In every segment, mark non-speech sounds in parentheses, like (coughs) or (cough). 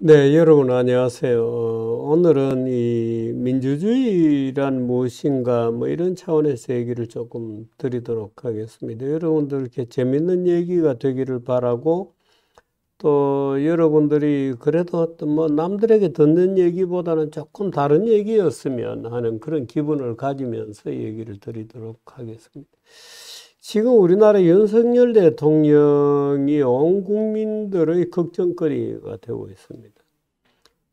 네, 여러분 안녕하세요. 어, 오늘은 이 민주주의란 무엇인가 뭐 이런 차원에서 얘기를 조금 드리도록 하겠습니다. 여러분들 이 재밌는 얘기가 되기를 바라고 또 여러분들이 그래도 어떤 뭐 남들에게 듣는 얘기보다는 조금 다른 얘기였으면 하는 그런 기분을 가지면서 얘기를 드리도록 하겠습니다. 지금 우리나라 윤석열 대통령이 온 국민들의 걱정거리가 되고 있습니다.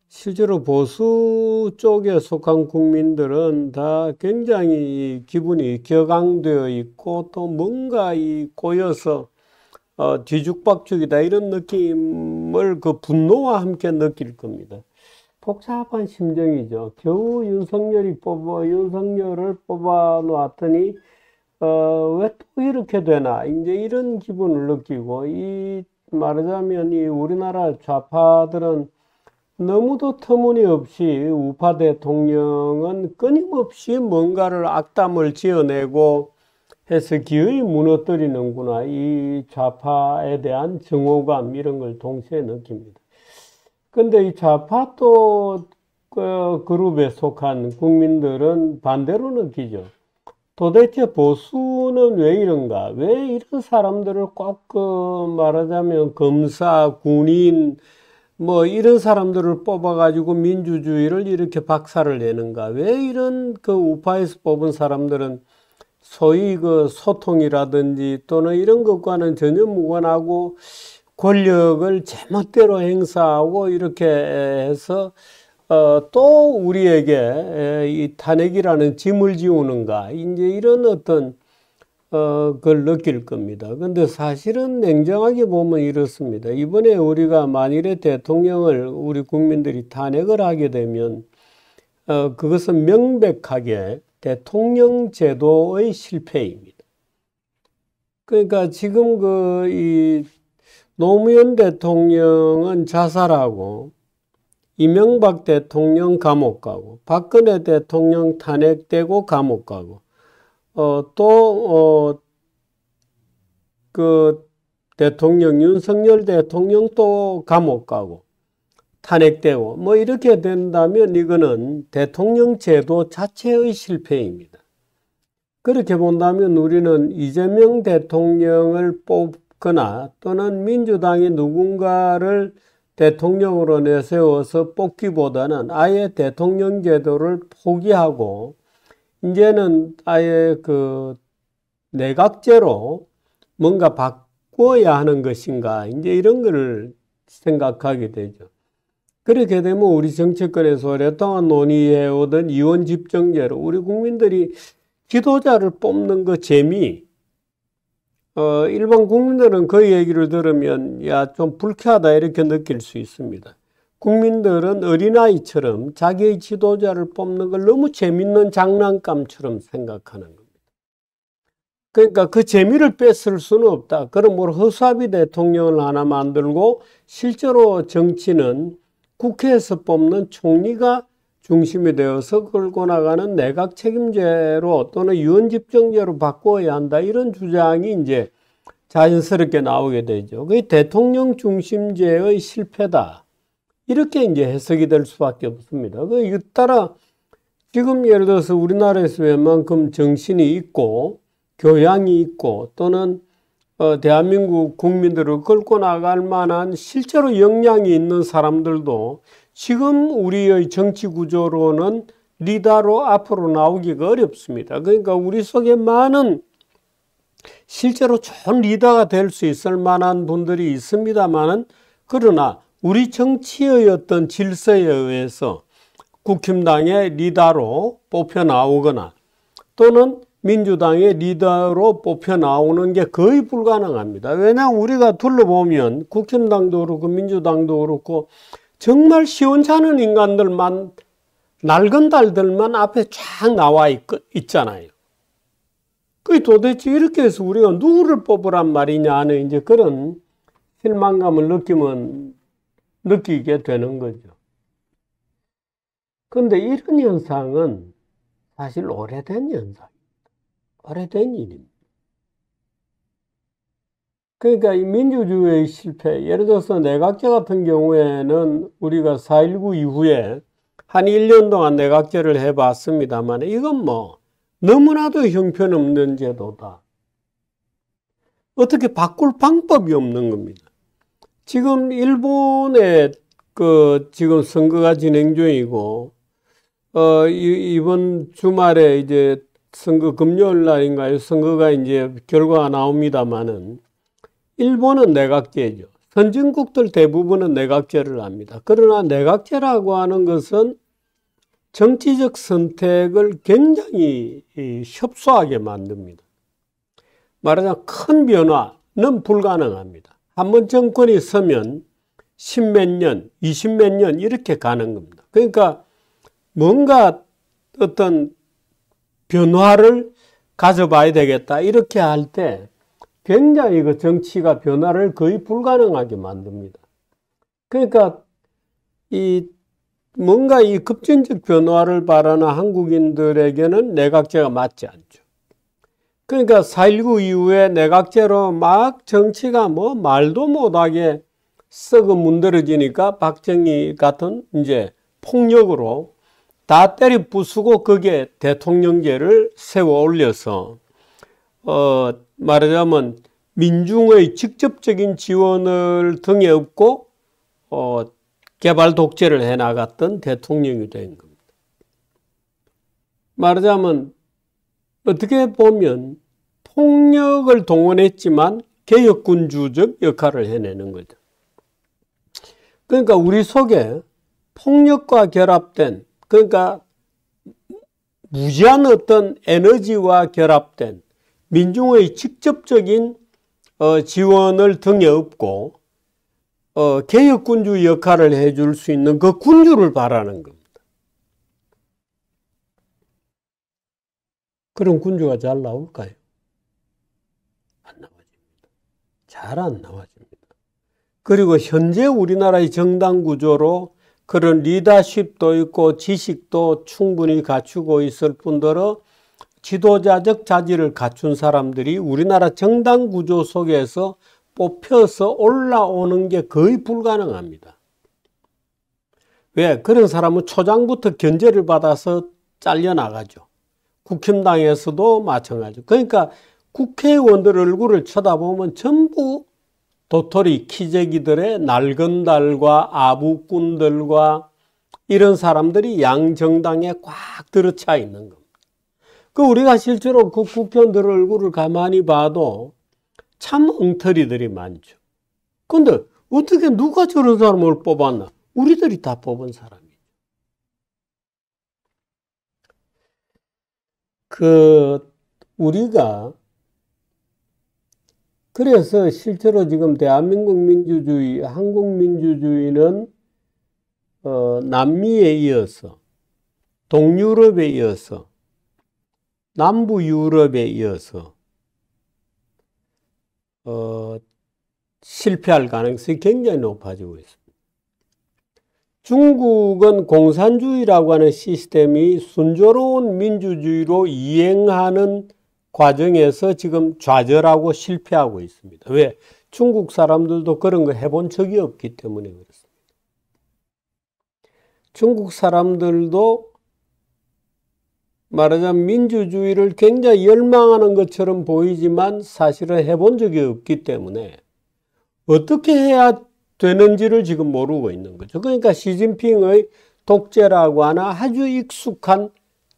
실제로 보수 쪽에 속한 국민들은 다 굉장히 기분이 격앙되어 있고 또 뭔가 이 꼬여서 어, 뒤죽박죽이다 이런 느낌을 그 분노와 함께 느낄 겁니다. 복잡한 심정이죠. 겨우 윤석열이 뽑아 윤석열을 뽑아 놓았더니 어, 왜또 이렇게 되나 이제 이런 기분을 느끼고 이 말하자면 이 우리나라 좌파들은 너무도 터무니없이 우파 대통령은 끊임없이 뭔가를 악담을 지어내고 해서 기의 무너뜨리는구나 이 좌파에 대한 증오감 이런 걸 동시에 느낍니다. 근데 이 좌파 또 그 그룹에 속한 국민들은 반대로 느끼죠. 도대체 보수는 왜 이런가? 왜 이런 사람들을 꼭그 말하자면 검사, 군인, 뭐 이런 사람들을 뽑아가지고 민주주의를 이렇게 박살을 내는가? 왜 이런 그 우파에서 뽑은 사람들은 소위 그 소통이라든지 또는 이런 것과는 전혀 무관하고 권력을 제멋대로 행사하고 이렇게 해서 어, 또 우리에게 이 탄핵이라는 짐을 지우는가 이제 이런 어떤 어, 걸 느낄 겁니다. 근데 사실은 냉정하게 보면 이렇습니다. 이번에 우리가 만일에 대통령을 우리 국민들이 탄핵을 하게 되면 어, 그것은 명백하게 대통령 제도의 실패입니다. 그러니까 지금 그이 노무현 대통령은 자살하고 이명박 대통령 감옥 가고 박근혜 대통령 탄핵되고 감옥 가고 어, 또 어, 그 대통령 윤석열 대통령 또 감옥 가고 탄핵되고 뭐 이렇게 된다면 이거는 대통령 제도 자체의 실패입니다. 그렇게 본다면 우리는 이재명 대통령을 뽑거나 또는 민주당이 누군가를 대통령으로 내세워서 뽑기보다는 아예 대통령 제도를 포기하고 이제는 아예 그 내각제로 뭔가 바꿔야 하는 것인가 이제 이런 것을 생각하게 되죠. 그렇게 되면 우리 정치권에서 오랫동안 논의해오던 이원 집정제로 우리 국민들이 지도자를 뽑는 그 재미 어, 일반 국민들은 그 얘기를 들으면 야 좀 불쾌하다 이렇게 느낄 수 있습니다. 국민들은 어린아이처럼 자기의 지도자를 뽑는 걸 너무 재밌는 장난감처럼 생각하는 겁니다. 그러니까 그 재미를 뺏을 수는 없다. 그러므로 뭐 허수아비 대통령을 하나 만들고 실제로 정치는 국회에서 뽑는 총리가 중심이 되어서 끌고 나가는 내각 책임제로 또는 유언집정제로 바꿔야 한다 이런 주장이 이제 자연스럽게 나오게 되죠. 그 대통령 중심제의 실패다. 이렇게 이제 해석이 될 수밖에 없습니다. 그 따라 지금 예를 들어서 우리나라에서 웬만큼 정신이 있고 교양이 있고 또는 어, 대한민국 국민들을 끌고 나갈 만한 실제로 역량이 있는 사람들도 지금 우리의 정치 구조로는 리더로 앞으로 나오기가 어렵습니다. 그러니까 우리 속에 많은 실제로 좋은 리더가 될 수 있을 만한 분들이 있습니다만은 그러나 우리 정치의 어떤 질서에 의해서 국힘당의 리더로 뽑혀 나오거나 또는 민주당의 리더로 뽑혀 나오는 게 거의 불가능합니다. 왜냐하면 우리가 둘러보면 국힘당도 그렇고 민주당도 그렇고 정말 시원찮은 인간들만 낡은 달들만 앞에 쫙 나와 있, 있잖아요. 그 도대체 이렇게 해서 우리가 누구를 뽑으란 말이냐 하는 이제 그런 실망감을 느끼면 느끼게 되는 거죠. 근데 이런 현상은 사실 오래된 현상입니다. 오래된 일입니다. 그러니까 이 민주주의의 실패, 예를 들어서 내각제 같은 경우에는 우리가 4.19 이후에 한 1년 동안 내각제를 해봤습니다만 이건 뭐 너무나도 형편없는 제도다. 어떻게 바꿀 방법이 없는 겁니다. 지금 일본의 그 지금 선거가 진행 중이고 어 이, 번 주말에 이제 선거 금요일 날인가요? 선거가 이제 결과가 나옵니다만은 일본은 내각제죠. 선진국들 대부분은 내각제를 합니다. 그러나 내각제라고 하는 것은 정치적 선택을 굉장히 협소하게 만듭니다. 말하자면 큰 변화는 불가능합니다. 한 번 정권이 서면 십 몇 년, 이십 몇 년 이렇게 가는 겁니다. 그러니까 뭔가 어떤 변화를 가져봐야 되겠다 이렇게 할때 굉장히 그 정치가 변화를 거의 불가능하게 만듭니다. 그러니까 이 뭔가 이 급진적 변화를 바라는 한국인들에게는 내각제가 맞지 않죠. 그러니까 4.19 이후에 내각제로 막 정치가 뭐 말도 못하게 썩어 문드러지니까 박정희 같은 이제 폭력으로 다 때려 부수고 거기 대통령제를 세워 올려서 어 말하자면 민중의 직접적인 지원을 등에 업고 어, 개발 독재를 해나갔던 대통령이 된 겁니다. 말하자면 어떻게 보면 폭력을 동원했지만 개혁군주적 역할을 해내는 거죠. 그러니까 우리 속에 폭력과 결합된 그러니까 무지한 어떤 에너지와 결합된 민중의 직접적인 어, 지원을 등에 업고 어, 개혁군주 역할을 해줄 수 있는 그 군주를 바라는 겁니다. 그럼 군주가 잘 나올까요? 안 나와집니다. 잘 안 나와집니다. 그리고 현재 우리나라의 정당 구조로 그런 리더십도 있고 지식도 충분히 갖추고 있을 뿐더러 지도자적 자질을 갖춘 사람들이 우리나라 정당 구조 속에서 뽑혀서 올라오는 게 거의 불가능합니다. 왜? 그런 사람은 초장부터 견제를 받아서 잘려나가죠. 국힘당에서도 마찬가지. 그러니까 국회의원들 얼굴을 쳐다보면 전부 도토리 키재기들의 낡은 달과 아부꾼들과 이런 사람들이 양정당에 꽉 들어차 있는 겁니다. 그 우리가 실제로 그 국회의원들 얼굴을 가만히 봐도 참 엉터리들이 많죠. 근데 어떻게 누가 저런 사람을 뽑았나? 우리들이 다 뽑은 사람이에 그, 우리가, 그래서 실제로 지금 대한민국 민주주의, 한국 민주주의는, 어, 남미에 이어서, 동유럽에 이어서, 남부 유럽에 이어서 어, 실패할 가능성이 굉장히 높아지고 있습니다. 중국은 공산주의라고 하는 시스템이 순조로운 민주주의로 이행하는 과정에서 지금 좌절하고 실패하고 있습니다. 왜? 중국 사람들도 그런 거 해본 적이 없기 때문에 그렇습니다. 중국 사람들도 말하자면 민주주의를 굉장히 열망하는 것처럼 보이지만 사실은 해본 적이 없기 때문에 어떻게 해야 되는지를 지금 모르고 있는 거죠. 그러니까 시진핑의 독재라고 하나 아주 익숙한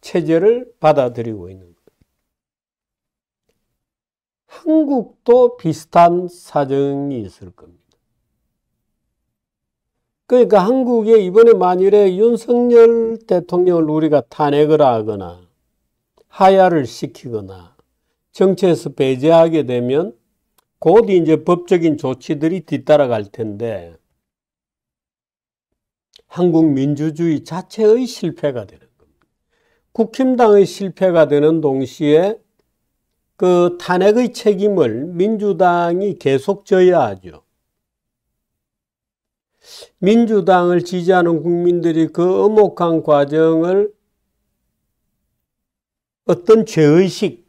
체제를 받아들이고 있는 거예요. 한국도 비슷한 사정이 있을 겁니다. 그러니까 한국에 이번에 만일에 윤석열 대통령을 우리가 탄핵을 하거나 하야를 시키거나 정치에서 배제하게 되면 곧 이제 법적인 조치들이 뒤따라갈 텐데 한국 민주주의 자체의 실패가 되는 겁니다. 국힘당의 실패가 되는 동시에 그 탄핵의 책임을 민주당이 계속 져야 하죠. 민주당을 지지하는 국민들이 그 엄혹한 과정을 어떤 죄의식,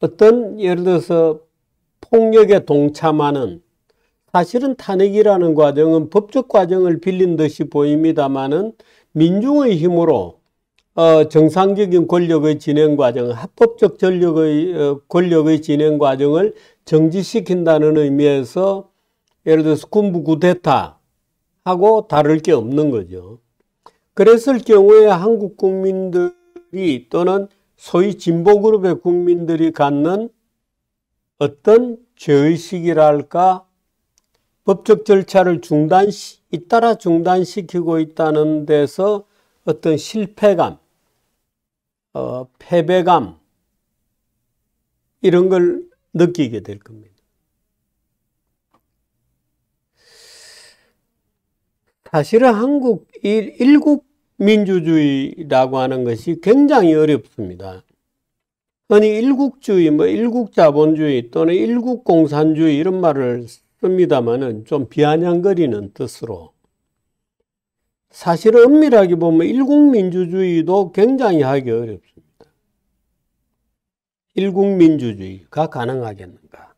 어떤 예를 들어서 폭력에 동참하는 사실은 탄핵이라는 과정은 법적 과정을 빌린 듯이 보입니다만은 민중의 힘으로 어, 정상적인 권력의 진행 과정, 합법적 전력의 어, 권력의 진행 과정을 정지시킨다는 의미에서 예를 들어서 군부 구데타하고 다를 게 없는 거죠. 그랬을 경우에 한국 국민들이 또는 소위 진보그룹의 국민들이 갖는 어떤 죄의식이랄까 법적 절차를 중단시, 잇따라 중단시키고 있다는 데서 어떤 실패감, 어, 패배감, 이런 걸 느끼게 될 겁니다. 사실은 한국 일국 민주주의라고 하는 것이 굉장히 어렵습니다. 흔히 일국주의, 뭐 일국 자본주의 또는 일국 공산주의 이런 말을 씁니다만은 좀 비아냥거리는 뜻으로 사실 은밀하게 보면 일국 민주주의도 굉장히 하기 어렵습니다. 일국 민주주의가 가능하겠는가?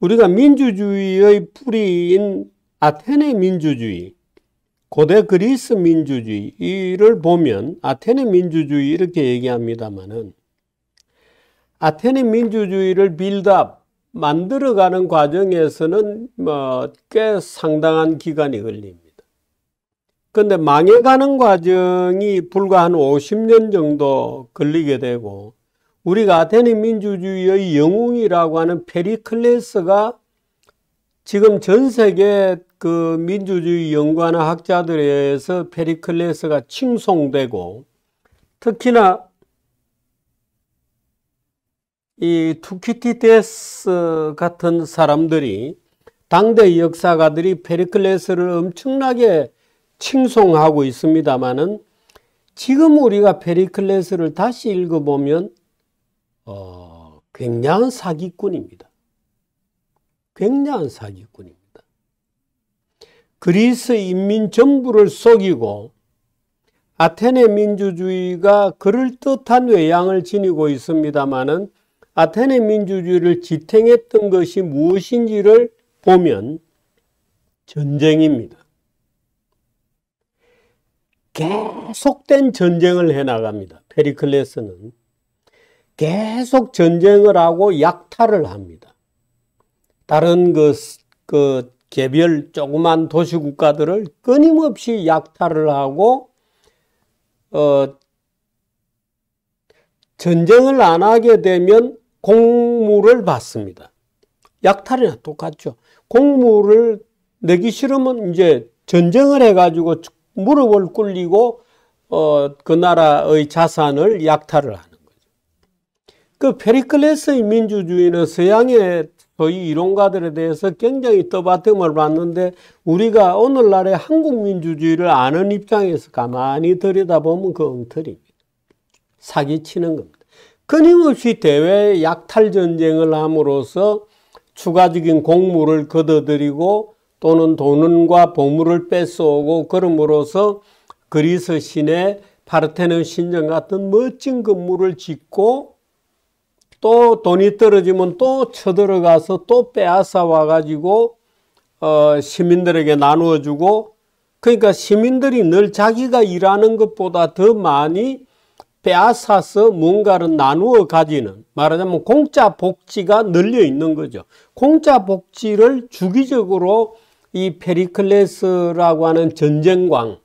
우리가 민주주의의 뿌리인 아테네 민주주의 고대 그리스 민주주의를 보면 아테네 민주주의 이렇게 얘기합니다마는 아테네 민주주의를 빌드업 만들어가는 과정에서는 뭐 꽤 상당한 기간이 걸립니다. 그런데 망해가는 과정이 불과 한 50년 정도 걸리게 되고 우리가 아테네 민주주의의 영웅이라고 하는 페리클레스가 지금 전 세계 에그 민주주의 연구하는 학자들에서 페리클레스가 칭송되고 특히나 이투키티데스 같은 사람들이 당대 역사가들이 페리클레스를 엄청나게 칭송하고 있습니다만는 지금 우리가 페리클레스를 다시 읽어보면 어, 굉장한 사기꾼입니다. 굉장한 사기꾼입니다. 그리스 인민 정부를 속이고 아테네 민주주의가 그럴듯한 외양을 지니고 있습니다만는 아테네 민주주의를 지탱했던 것이 무엇인지를 보면 전쟁입니다. 계속된 전쟁을 해나갑니다. 페리클레스는 계속 전쟁을 하고 약탈을 합니다. 다른 그, 그 개별 조그만 도시국가들을 끊임없이 약탈을 하고 어, 전쟁을 안 하게 되면 공물을 받습니다. 약탈이나 똑같죠. 공물을 내기 싫으면 이제 전쟁을 해가지고 무릎을 꿇리고 어, 그 나라의 자산을 약탈을 하는 거죠. 그 페리클레스의 민주주의는 서양의 저희 이론가들에 대해서 굉장히 떠받음을 받는데 우리가 오늘날의 한국민주주의를 아는 입장에서 가만히 들여다보면 그 엉터리입니다. 사기치는 겁니다. 끊임없이 대외 약탈 전쟁을 함으로써 추가적인 공물을 거둬들이고 또는 돈과 보물을 뺏어오고 그럼으로써 그리스 신의 파르테논 신전 같은 멋진 건물을 짓고 또 돈이 떨어지면 또 쳐들어가서 또 빼앗아 와가지고 어, 시민들에게 나누어주고 그러니까 시민들이 늘 자기가 일하는 것보다 더 많이 빼앗아서 뭔가를 나누어 가지는 말하자면 공짜 복지가 늘려 있는 거죠. 공짜 복지를 주기적으로 이 페리클레스라고 하는 전쟁광이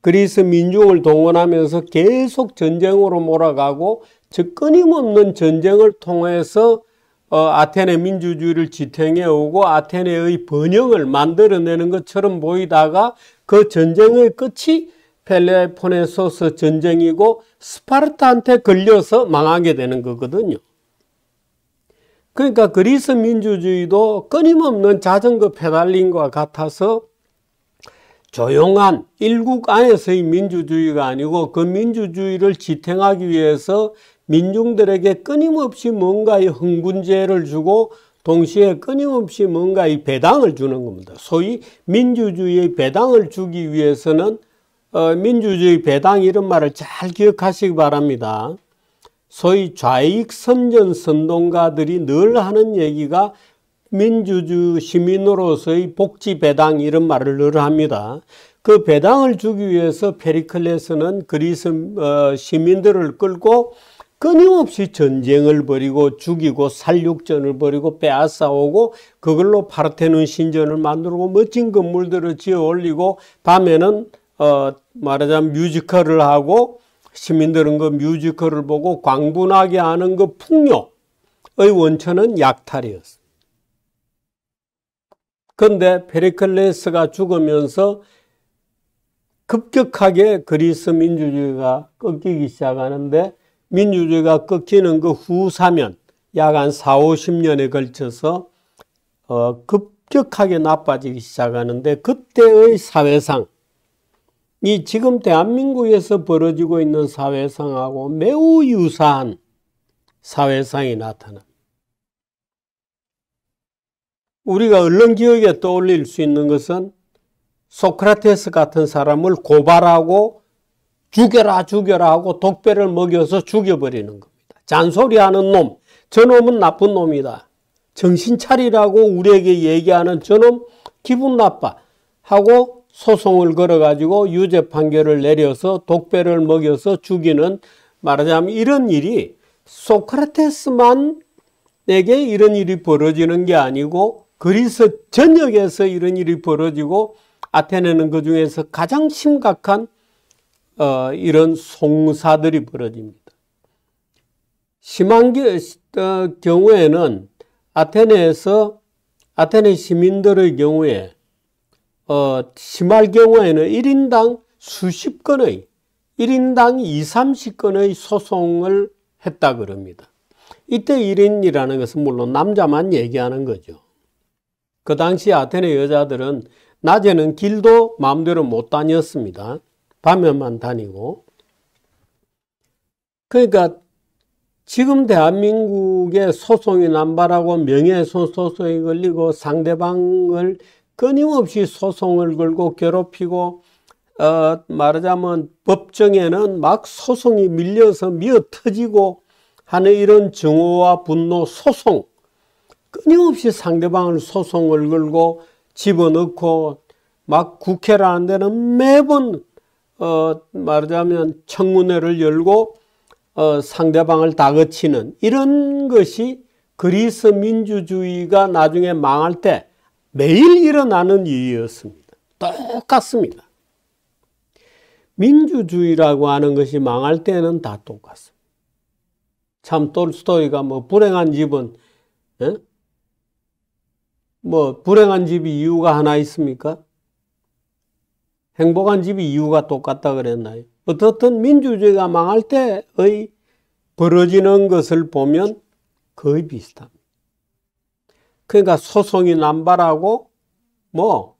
그리스 민중을 동원하면서 계속 전쟁으로 몰아가고 즉 끊임없는 전쟁을 통해서 어, 아테네 민주주의를 지탱해 오고 아테네의 번영을 만들어내는 것처럼 보이다가 그 전쟁의 끝이 펠레폰네소스 전쟁이고 스파르타한테 걸려서 망하게 되는 거거든요. 그러니까 그리스 민주주의도 끊임없는 자전거 페달링과 같아서 조용한 일국 안에서의 민주주의가 아니고 그 민주주의를 지탱하기 위해서 민중들에게 끊임없이 뭔가의 흥분제를 주고 동시에 끊임없이 뭔가의 배당을 주는 겁니다. 소위 민주주의의 배당을 주기 위해서는 어, 민주주의 배당 이런 말을 잘 기억하시기 바랍니다. 소위 좌익 선전 선동가들이 늘 하는 얘기가 민주주 시민으로서의 복지 배당 이런 말을 늘 합니다. 그 배당을 주기 위해서 페리클레스는 그리스 어, 시민들을 끌고 끊임없이 전쟁을 벌이고 죽이고 살육전을 벌이고 빼앗아오고 그걸로 파르테논 신전을 만들고 멋진 건물들을 지어 올리고 밤에는 어 말하자면 뮤지컬을 하고 시민들은 그 뮤지컬을 보고 광분하게 하는 그 풍요의 원천은 약탈이었어요. 그런데 페리클레스가 죽으면서 급격하게 그리스 민주주의가 꺾이기 시작하는데 민주주의가 꺾이는 그 후사면 약 한 4, 50년에 걸쳐서 어, 급격하게 나빠지기 시작하는데 그때의 사회상 이 지금 대한민국에서 벌어지고 있는 사회상하고 매우 유사한 사회상이 나타납니다. 우리가 언론 기억에 떠올릴 수 있는 것은 소크라테스 같은 사람을 고발하고 죽여라 죽여라 하고 독배를 먹여서 죽여버리는 겁니다. 잔소리하는 놈, 저놈은 나쁜 놈이다. 정신 차리라고 우리에게 얘기하는 저 놈 기분 나빠 하고 소송을 걸어가지고 유죄 판결을 내려서 독배를 먹여서 죽이는 말하자면 이런 일이 소크라테스만에게 이런 일이 벌어지는 게 아니고 그리스 전역에서 이런 일이 벌어지고 아테네는 그 중에서 가장 심각한 어, 이런 송사들이 벌어집니다. 심한 어, 경우에는 아테네에서 아테네 시민들의 경우에 어, 심할 경우에는 1인당 수십 건의 1인당 2, 30건의 소송을 했다 그럽니다. 이때 1인이라는 것은 물론 남자만 얘기하는 거죠. 그 당시 아테네 여자들은 낮에는 길도 마음대로 못 다녔습니다. 밤에만 다니고. 그러니까 지금 대한민국의 소송이 남발하고 명예훼손 소송이 걸리고 상대방을 끊임없이 소송을 걸고 괴롭히고 어, 말하자면 법정에는 막 소송이 밀려서 미어 터지고 하는 이런 증오와 분노 소송 끊임없이 상대방을 소송을 걸고 집어넣고 막 국회라는 데는 매번 어, 말하자면 청문회를 열고 어, 상대방을 다그치는 이런 것이 그리스 민주주의가 나중에 망할 때 매일 일어나는 일이었습니다. 똑같습니다. 민주주의라고 하는 것이 망할 때는 다 똑같습니다. 참똘스토이가뭐 불행한 집은 에? 예? 뭐 불행한 집이 이유가 하나 있습니까? 행복한 집이 이유가 똑같다 그랬나요? 어떻든 민주주의가 망할 때의 벌어지는 것을 보면 거의 비슷합니다. 그러니까 소송이 남발하고 뭐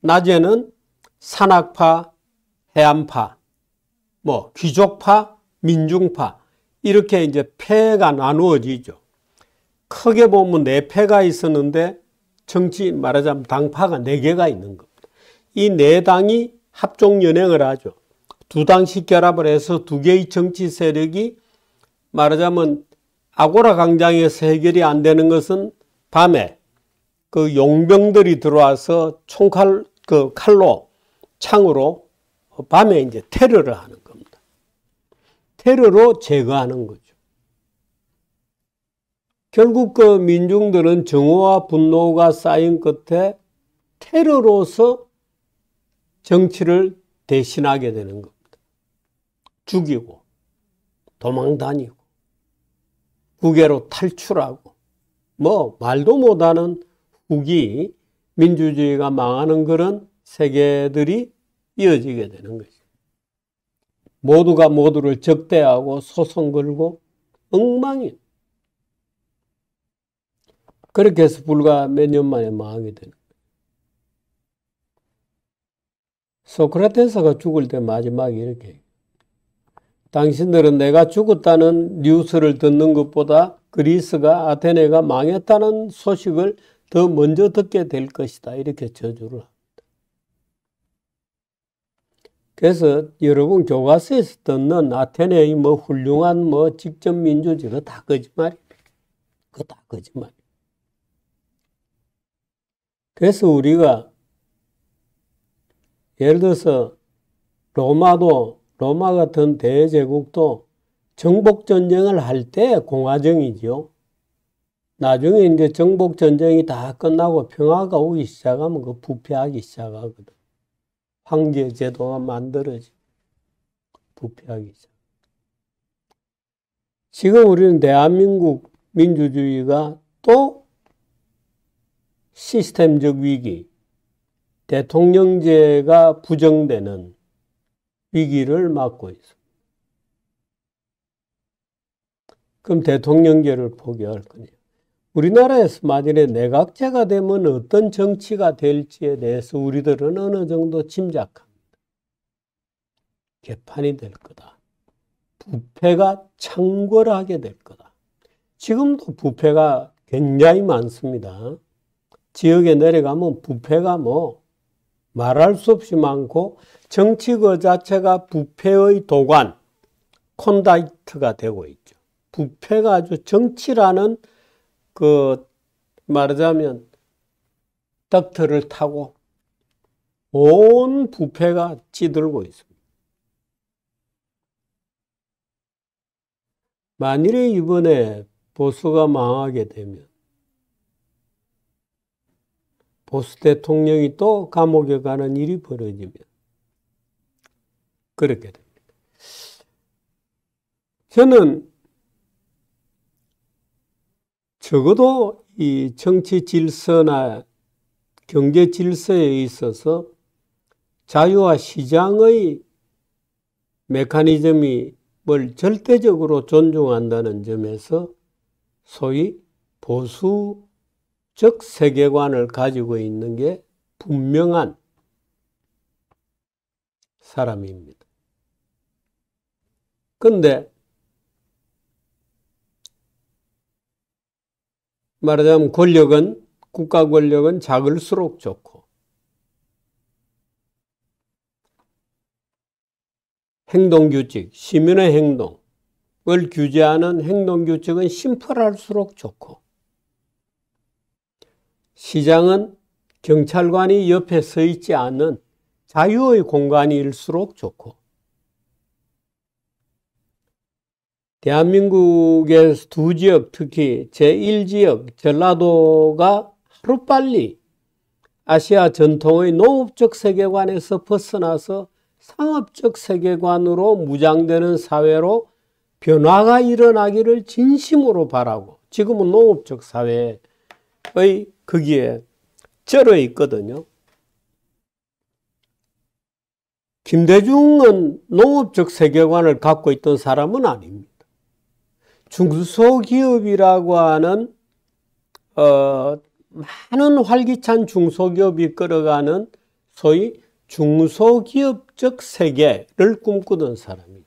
낮에는 산악파, 해안파, 뭐 귀족파, 민중파 이렇게 이제 패가 나누어지죠. 크게 보면 네 패가 있었는데 정치 말하자면 당파가 네 개가 있는 겁니다. 이네 당이 합종연행을 하죠. 두 당씩 결합을 해서 두 개의 정치 세력이 말하자면 아고라 광장에서 해결이 안 되는 것은 밤에 그 용병들이 들어와서 총칼 그 칼로 창으로 밤에 이제 테러를 하는 겁니다. 테러로 제거하는 거죠. 결국 그 민중들은 정오와 분노가 쌓인 끝에 테러로서 정치를 대신하게 되는 겁니다. 죽이고, 도망 다니고, 국외로 탈출하고, 뭐, 말도 못하는 후기, 민주주의가 망하는 그런 세계들이 이어지게 되는 것입니다. 모두가 모두를 적대하고 소송 걸고 엉망인. 그렇게 해서 불과 몇 년 만에 망하게 되는 거예요. 소크라테스가 죽을 때 마지막에 이렇게 당신들은 내가 죽었다는 뉴스를 듣는 것보다 그리스가 아테네가 망했다는 소식을 더 먼저 듣게 될 것이다. 이렇게 저주를 합니다. 그래서 여러분 교과서에서 듣는 아테네의 뭐 훌륭한 뭐 직접 민주주의 그거 다 거짓말입니다. 그거 다 거짓말. 입니다 그래서 우리가 예를 들어서 로마도 로마 같은 대제국도 정복 전쟁을 할 때 공화정이지요. 나중에 이제 정복 전쟁이 다 끝나고 평화가 오기 시작하면 그 부패하기 시작하거든. 황제 제도가 만들어지 부패하기 시작. 지금 우리는 대한민국 민주주의가 또 시스템적 위기, 대통령제가 부정되는 위기를 맞고 있습니다. 그럼 대통령제를 포기할 거냐. 우리나라에서 만일에 내각제가 되면 어떤 정치가 될지에 대해서 우리들은 어느 정도 짐작합니다. 개판이 될 거다. 부패가 창궐하게 될 거다. 지금도 부패가 굉장히 많습니다. 지역에 내려가면 부패가 뭐 말할 수 없이 많고 정치 그 자체가 부패의 도관, 콘다이트가 되고 있죠. 부패가 아주 정치라는 그 말하자면 덕트를 타고 온 부패가 찌들고 있습니다. 만일에 이번에 보수가 망하게 되면 보수 대통령이 또 감옥에 가는 일이 벌어지면 그렇게 됩니다. 저는 적어도 이 정치 질서나 경제 질서에 있어서 자유와 시장의 메커니즘이 뭘 절대적으로 존중한다는 점에서 소위 보수 즉 세계관을 가지고 있는 게 분명한 사람입니다. 근데 말하자면 권력은 국가 권력은 작을수록 좋고 행동 규칙, 시민의 행동을 규제하는 행동 규칙은 심플할수록 좋고 시장은 경찰관이 옆에 서 있지 않는 자유의 공간일수록 좋고 대한민국의 두 지역 특히 제1지역 전라도가 하루빨리 아시아 전통의 농업적 세계관에서 벗어나서 상업적 세계관으로 무장되는 사회로 변화가 일어나기를 진심으로 바라고 지금은 농업적 사회의 거기에 절어 있거든요. 김대중은 농업적 세계관을 갖고 있던 사람은 아닙니다. 중소기업이라고 하는 어, 많은 활기찬 중소기업이 끌어가는 소위 중소기업적 세계를 꿈꾸던 사람이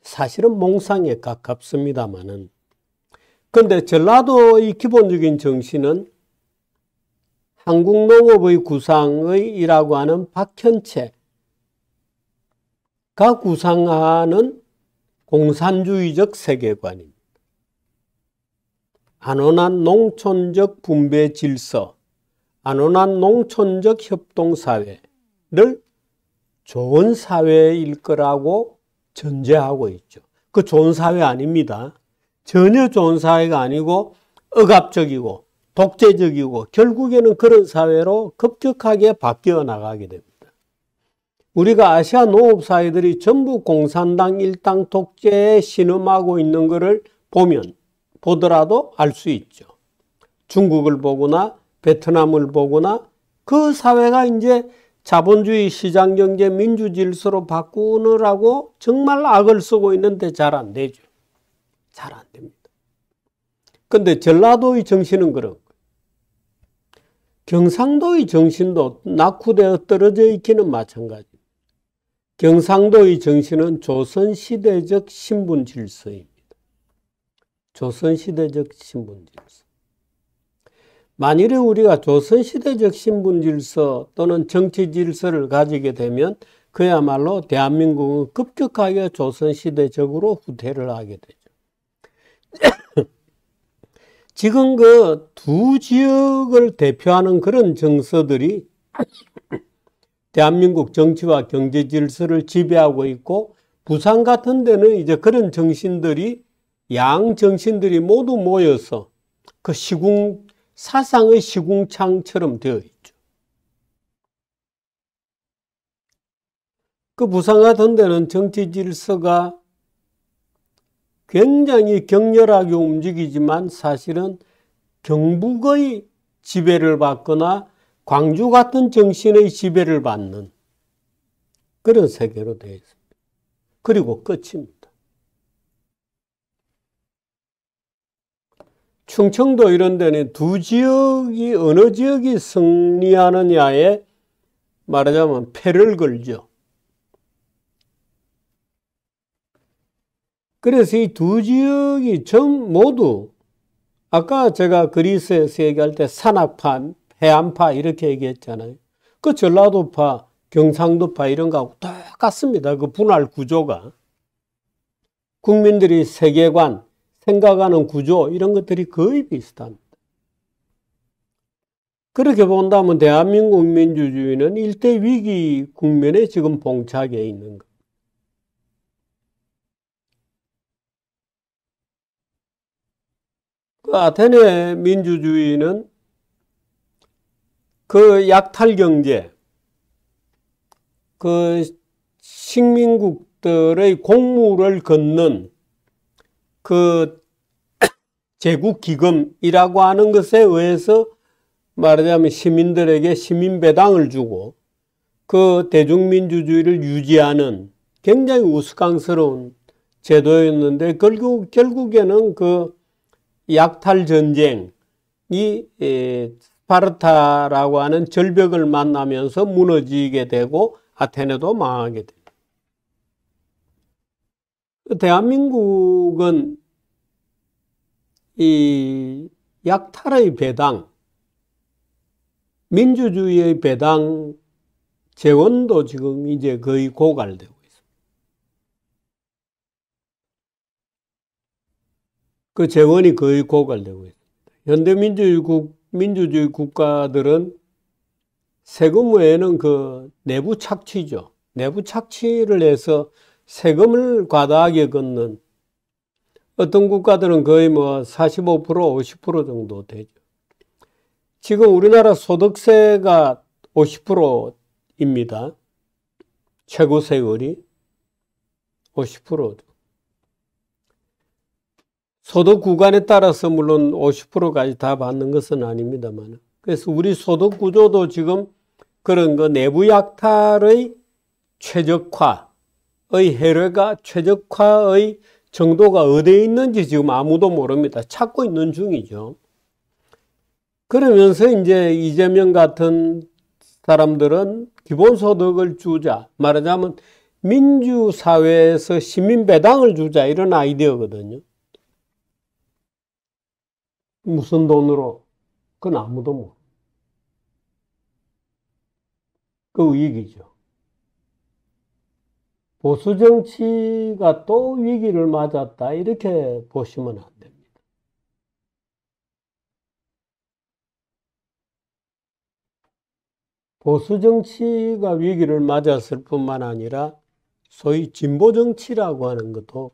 사실은 몽상에 가깝습니다만은 그런데 전라도의 기본적인 정신은 한국농업의 구상의 이라고 하는 박현채가 구상하는 공산주의적 세계관입니다. 안온한 농촌적 분배 질서, 안온한 농촌적 협동사회를 좋은 사회일 거라고 전제하고 있죠. 그 좋은 사회 아닙니다. 전혀 좋은 사회가 아니고 억압적이고 독재적이고 결국에는 그런 사회로 급격하게 바뀌어 나가게 됩니다. 우리가 아시아 농업 사회들이 전부 공산당 일당 독재에 신음하고 있는 것을 보면 보더라도 알 수 있죠. 중국을 보거나 베트남을 보거나 그 사회가 이제 자본주의 시장 경제 민주 질서로 바꾸느라고 정말 악을 쓰고 있는데 잘 안 되죠. 잘안 됩니다. 근데 전라도의 정신은 그런 거 경상도의 정신도 낙후되어 떨어져 있기는 마찬가지. 경상도의 정신은 조선시대적 신분 질서입니다. 조선시대적 신분 질서. 만일에 우리가 조선시대적 신분 질서 또는 정치 질서를 가지게 되면 그야말로 대한민국은 급격하게 조선시대적으로 후퇴를 하게 되죠. (coughs) 지금 그 두 지역을 대표하는 그런 정서들이 (coughs) 대한민국 정치와 경제 질서를 지배하고 있고 부산 같은 데는 이제 그런 정신들이 양 정신들이 모두 모여서 그 시궁 사상의 시궁창처럼 되어 있죠. 그 부산 같은 데는 정치 질서가 굉장히 격렬하게 움직이지만 사실은 경북의 지배를 받거나 광주 같은 정신의 지배를 받는 그런 세계로 되어 있습니다. 그리고 끝입니다. 충청도 이런 데는 두 지역이 어느 지역이 승리하느냐에 말하자면 패를 걸죠. 그래서 이 두 지역이 전 모두 아까 제가 그리스에서 얘기할 때 산악파, 해안파 이렇게 얘기했잖아요. 그 전라도파, 경상도파 이런 거하고 똑같습니다. 그 분할 구조가. 국민들이 세계관, 생각하는 구조 이런 것들이 거의 비슷합니다. 그렇게 본다면 대한민국 민주주의는 일대 위기 국면에 지금 봉착해 있는 것. 그 아테네 민주주의는 그 약탈 경제, 그 식민국들의 공물을 걷는 그 (coughs) 제국 기금이라고 하는 것에 의해서 말하자면 시민들에게 시민 배당을 주고 그 대중민주주의를 유지하는 굉장히 우스꽝스러운 제도였는데 결국 결국에는 그 약탈 전쟁이 스파르타라고 하는 절벽을 만나면서 무너지게 되고 아테네도 망하게 됩니다. 대한민국은 이 약탈의 배당, 민주주의의 배당 재원도 지금 이제 거의 고갈되고 그 재원이 거의 고갈되고 있습니다. 현대민주주의 국, 민주주의 국가들은 세금 외에는 그 내부 착취죠. 내부 착취를 해서 세금을 과다하게 걷는 어떤 국가들은 거의 뭐 45% 50% 정도 되죠. 지금 우리나라 소득세가 50%입니다. 최고 세율이 50%. 소득 구간에 따라서 물론 50%까지 다 받는 것은 아닙니다만 그래서 우리 소득 구조도 지금 그런 거 내부 약탈의 최적화의 해뢰가 최적화의 정도가 어디에 있는지 지금 아무도 모릅니다. 찾고 있는 중이죠. 그러면서 이제 이재명 같은 사람들은 기본소득을 주자 말하자면 민주사회에서 시민배당을 주자 이런 아이디어거든요. 무슨 돈으로? 그건 아무도 모르. 그 위기죠. 보수 정치가 또 위기를 맞았다. 이렇게 보시면 안 됩니다. 보수 정치가 위기를 맞았을 뿐만 아니라 소위 진보 정치라고 하는 것도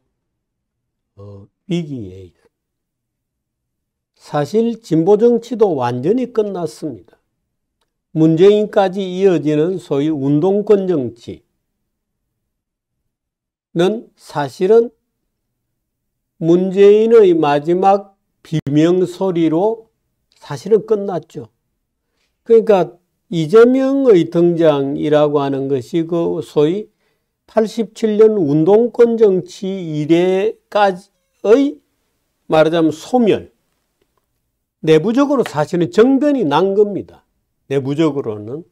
어, 위기에 있어요. 사실 진보 정치도 완전히 끝났습니다. 문재인까지 이어지는 소위 운동권 정치는 사실은 문재인의 마지막 비명소리로 사실은 끝났죠. 그러니까 이재명의 등장이라고 하는 것이 그 소위 87년 운동권 정치 이래까지의 말하자면 소멸, 내부적으로 사실은 정변이 난 겁니다. 내부적으로는.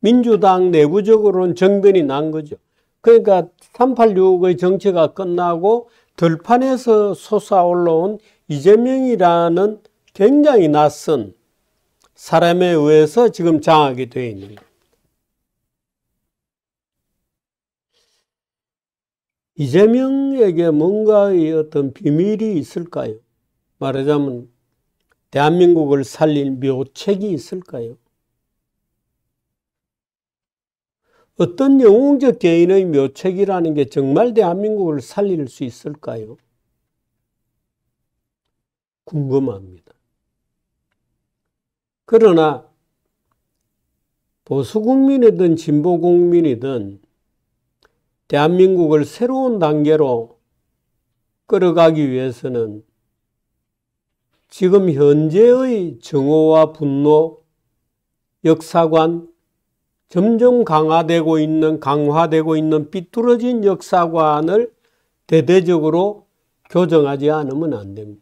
민주당 내부적으로는 정변이 난 거죠. 그러니까 386의 정체가 끝나고 들판에서 솟아 올라온 이재명이라는 굉장히 낯선 사람에 의해서 지금 장악이 되어 있는 이재명에게 뭔가의 어떤 비밀이 있을까요? 말하자면 대한민국을 살릴 묘책이 있을까요? 어떤 영웅적 개인의 묘책이라는 게 정말 대한민국을 살릴 수 있을까요? 궁금합니다. 그러나 보수국민이든 진보국민이든 대한민국을 새로운 단계로 끌어가기 위해서는 지금 현재의 증오와 분노, 역사관, 점점 강화되고 있는, 강화되고 있는 삐뚤어진 역사관을 대대적으로 교정하지 않으면 안 됩니다.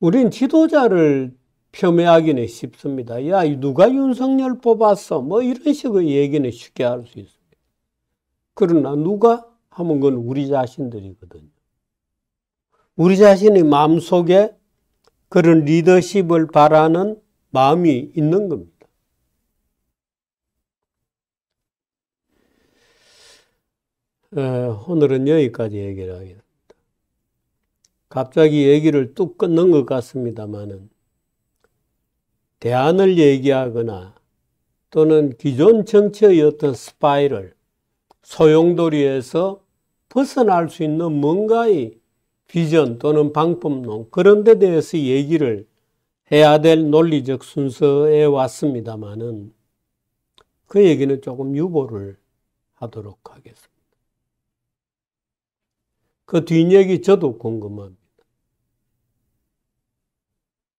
우린 지도자를 폄훼하기는 쉽습니다. 야, 누가 윤석열 뽑았어? 뭐 이런 식의 얘기는 쉽게 할 수 있습니다. 그러나 누가 하면 그건 우리 자신들이거든요. 우리 자신의 마음 속에 그런 리더십을 바라는 마음이 있는 겁니다. 에, 오늘은 여기까지 얘기를 하겠습니다. 갑자기 얘기를 뚝 끊는 것 같습니다만은 대안을 얘기하거나 또는 기존 정치의 어떤 스파이를 소용돌이에서 벗어날 수 있는 뭔가의 비전 또는 방법론 그런 데 대해서 얘기를 해야 될 논리적 순서에 왔습니다마는 그 얘기는 조금 유보를 하도록 하겠습니다. 그 뒷얘기 저도 궁금합니다.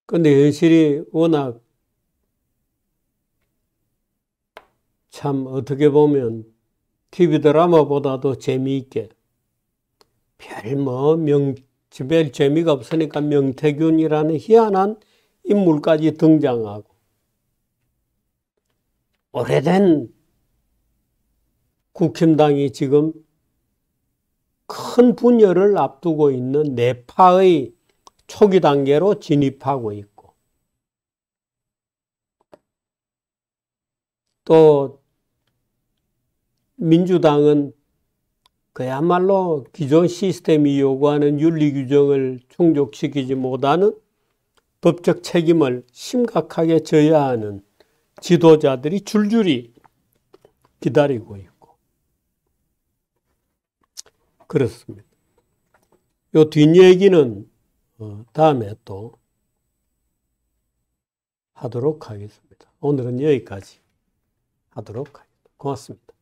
근데 현실이 워낙 참 어떻게 보면 TV 드라마보다도 재미있게 별뭐 명, 별 재미가 없으니까 명태균이라는 희한한 인물까지 등장하고 오래된 국힘당이 지금 큰 분열을 앞두고 있는 내파의 초기 단계로 진입하고 있고 또 민주당은 그야말로 기존 시스템이 요구하는 윤리 규정을 충족시키지 못하는 법적 책임을 심각하게 져야 하는 지도자들이 줄줄이 기다리고 있고 그렇습니다. 요 뒷얘기는 어, 다음에 또 하도록 하겠습니다. 오늘은 여기까지 하도록 하겠습니다. 고맙습니다.